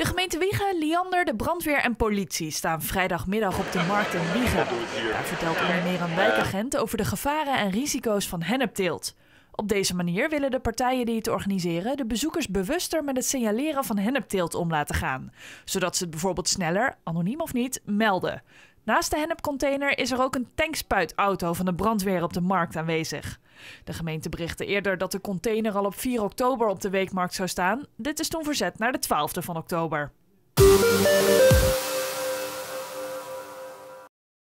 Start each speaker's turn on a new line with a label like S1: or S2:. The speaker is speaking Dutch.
S1: De gemeente Wiegen, Liander, de brandweer en politie staan vrijdagmiddag op de markt in Wiegen. Daar vertelt onder meer een wijkagent over de gevaren en risico's van hennepteelt. Op deze manier willen de partijen die het organiseren de bezoekers bewuster met het signaleren van hennepteelt om laten gaan. Zodat ze het bijvoorbeeld sneller, anoniem of niet, melden. Naast de hennepcontainer is er ook een tankspuitauto van de brandweer op de markt aanwezig. De gemeente berichtte eerder dat de container al op 4 oktober op de weekmarkt zou staan. Dit is toen verzet naar de 12e van oktober.